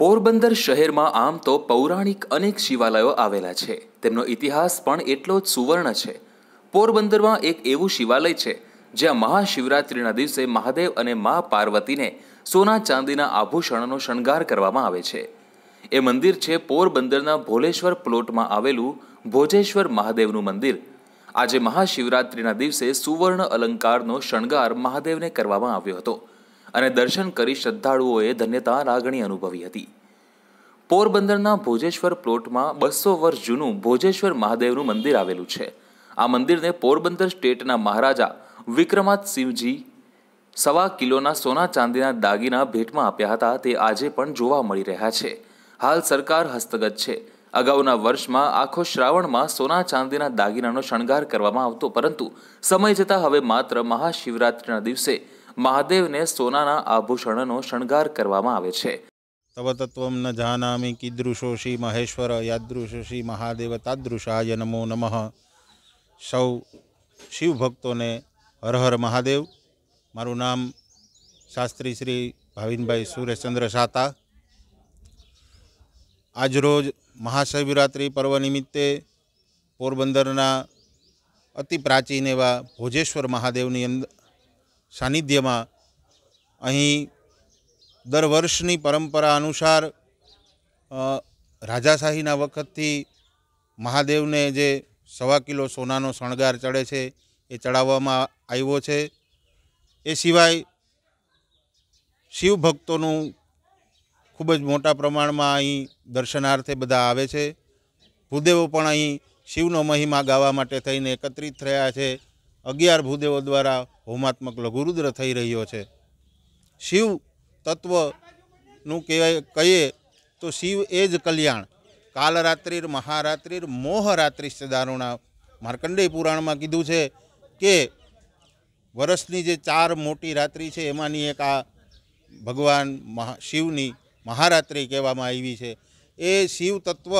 પોરબંદર શહેરમાં આમ તો પૌરાણિક અનેક શિવાલયો આવેલા છે તેમનો ઇતિહાસ પણ એટલો જ સુવર્ણ છે પોરબંદરમાં એક એવું શિવાલય છે જ્યાં મહાશિવરાત્રિના દિવસે મહાદેવ અને મા પાર્વતીને સોના ચાંદીના આભૂષણનો શણગાર કરવામાં આવે છે એ મંદિર છે પોરબંદરના ભોલેશ્વર પ્લોટમાં આવેલું ભોજેશ્વર મહાદેવનું મંદિર આજે મહાશિવરાત્રિના દિવસે સુવર્ણ અલંકારનો શણગાર મહાદેવને કરવામાં આવ્યો હતો અને દર્શન કરી શ્રદ્ધાળુઓએ ધન્યતા લાગણી અનુભવી હતી પોરબંદરના ભોજેશ્વર પ્લોટમાં બસો વર્ષ જૂનું ભોજેશ્વર મહાદેવનું મંદિર આવેલું છે આ મંદિરને પોરબંદર સ્ટેટના મહારાજા વિક્રમાદસિંહજી સવા કિલોના સોના ચાંદીના દાગીના ભેટમાં આપ્યા હતા તે આજે પણ જોવા મળી રહ્યા છે હાલ સરકાર હસ્તગત છે અગાઉના વર્ષમાં આખો શ્રાવણમાં સોના ચાંદીના દાગીનાનો શણગાર કરવામાં આવતો પરંતુ સમય જતાં હવે માત્ર મહાશિવરાત્રિના દિવસે મહાદેવને સોનાના આભૂષણનો શણગાર કરવામાં આવે છે તવ તવતત્વમ ન જાનામી કીદૃશો શ્રી મહેશ્વર યાદૃશોષી મહાદેવ તાદૃશાય નમો નમઃ સૌ શિવભક્તોને હર હર મહાદેવ મારું નામ શાસ્ત્રી શ્રી ભાવિનભાઈ સુરેશચંદ્ર સાતા આજરોજ મહાશિવરાત્રિ પર્વ નિમિત્તે પોરબંદરના અતિ પ્રાચીન એવા ભોજેશ્વર મહાદેવની અંદર સાનિધ્યમાં અહીં દર વર્ષની પરંપરા અનુસાર રાજાશાહીના વખતથી મહાદેવને જે સવા કિલો સોનાનો શણગાર ચડે છે એ ચડાવવામાં આવ્યો છે એ સિવાય શિવ ભક્તોનું ખૂબ જ મોટા પ્રમાણમાં અહીં દર્શનાર્થે બધા આવે છે ભૂદેવો પણ અહીં શિવનો મહિમા ગાવા માટે થઈને એકત્રિત થયા છે અગિયાર ભૂદેવો દ્વારા હોમાત્મક લઘુરુદ્ર થઈ રહ્યો છે શિવ તત્વનું કહેવાય કહીએ તો શિવ એ જ કલ્યાણ કાલરાત્રિર મહારાત્રિર મોહરાત્રિ દારૂણા માર્કંડેય પુરાણમાં કીધું છે કે વર્ષની જે ચાર મોટી રાત્રિ છે એમાંની એક આ ભગવાન મહા શિવની મહારાત્રિ કહેવામાં આવી છે એ શિવ તત્વ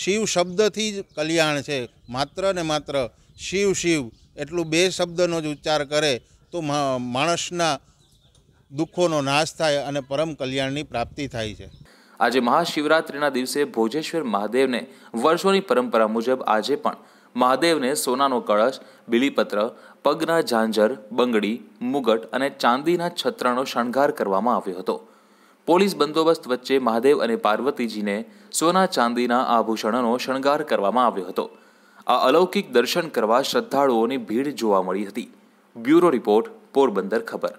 શિવ શબ્દથી જ કલ્યાણ છે માત્ર ને માત્ર શિવ શિવ એટલું બે શબ્દનો જ ઉચ્ચાર કરે તો માણસના દુઃખોનો નાશ થાય અને પરમ કલ્યાણની પ્રાપ્તિ થાય છે આજે મહાશિવરાત્રિના દિવસે ભોજેશ્વર મહાદેવને વર્ષોની પરંપરા મુજબ આજે પણ મહાદેવને સોનાનો કળશ બિલીપત્ર પગના ઝાંઝર બંગડી મુગટ અને ચાંદીના છત્રનો શણગાર કરવામાં આવ્યો હતો પોલીસ બંદોબસ્ત વચ્ચે મહાદેવ અને પાર્વતીજીને સોના ચાંદીના આભૂષણોનો શણગાર કરવામાં આવ્યો હતો આ અલૌકિક દર્શન કરવા શ્રદ્ધાળુઓની ભીડ જોવા મળી હતી બ્યુરો રિપોર્ટ પોરબંદર ખબર